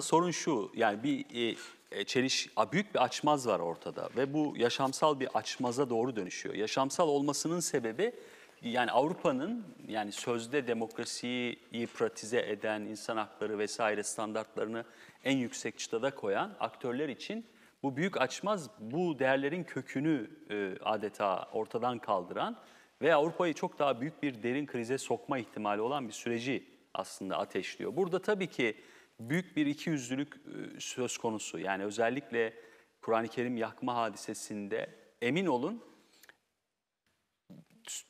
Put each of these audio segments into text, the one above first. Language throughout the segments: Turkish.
sorun şu yani bir e, e çeliş büyük bir açmaz var ortada ve bu yaşamsal bir açmaza doğru dönüşüyor. Yaşamsal olmasının sebebi yani Avrupa'nın yani sözde demokrasiyi pratize eden insan hakları vesaire standartlarını en yüksek çıtada koyan aktörler için bu büyük açmaz bu değerlerin kökünü e, adeta ortadan kaldıran ve Avrupa'yı çok daha büyük bir derin krize sokma ihtimali olan bir süreci aslında ateşliyor. Burada tabii ki büyük bir ikiyüzlülük e, söz konusu. Yani özellikle Kur'an-ı Kerim yakma hadisesinde emin olun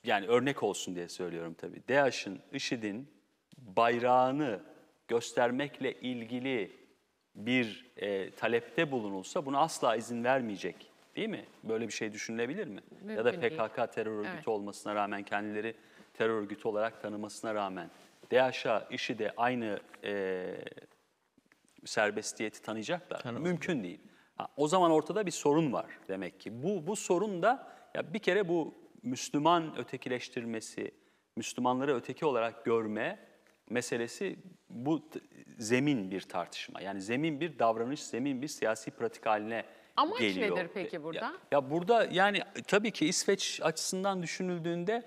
yani örnek olsun diye söylüyorum tabii. DAEŞ'in, IŞİD'in bayrağını göstermekle ilgili bir e, talepte bulunulsa bunu asla izin vermeyecek değil mi? Böyle bir şey düşünülebilir mi? Mümkün ya da PKK değil. terör örgütü evet. olmasına rağmen kendileri terör örgütü olarak tanımasına rağmen DAEŞ'a, IŞİD'e aynı e, serbestiyeti tanıyacaklar. Tanım. Mümkün değil. Ha, o zaman ortada bir sorun var demek ki. Bu, bu sorun da ya bir kere bu Müslüman ötekileştirmesi, Müslümanları öteki olarak görme meselesi bu zemin bir tartışma. Yani zemin bir davranış, zemin bir siyasi pratik haline Amaç geliyor. nedir e, peki burada? Ya, ya burada yani tabii ki İsveç açısından düşünüldüğünde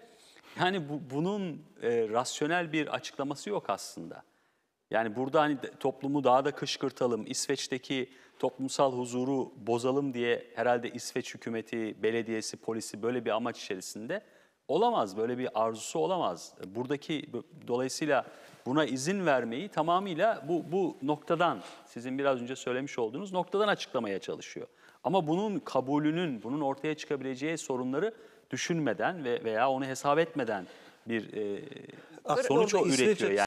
yani bu, bunun e, rasyonel bir açıklaması yok aslında. Yani burada hani toplumu daha da kışkırtalım, İsveç'teki toplumsal huzuru bozalım diye herhalde İsveç hükümeti, belediyesi, polisi böyle bir amaç içerisinde olamaz. Böyle bir arzusu olamaz. Buradaki dolayısıyla buna izin vermeyi tamamıyla bu, bu noktadan sizin biraz önce söylemiş olduğunuz noktadan açıklamaya çalışıyor. Ama bunun kabulünün, bunun ortaya çıkabileceği sorunları düşünmeden ve veya onu hesap etmeden bir e, sonuç o üretiyor. Yani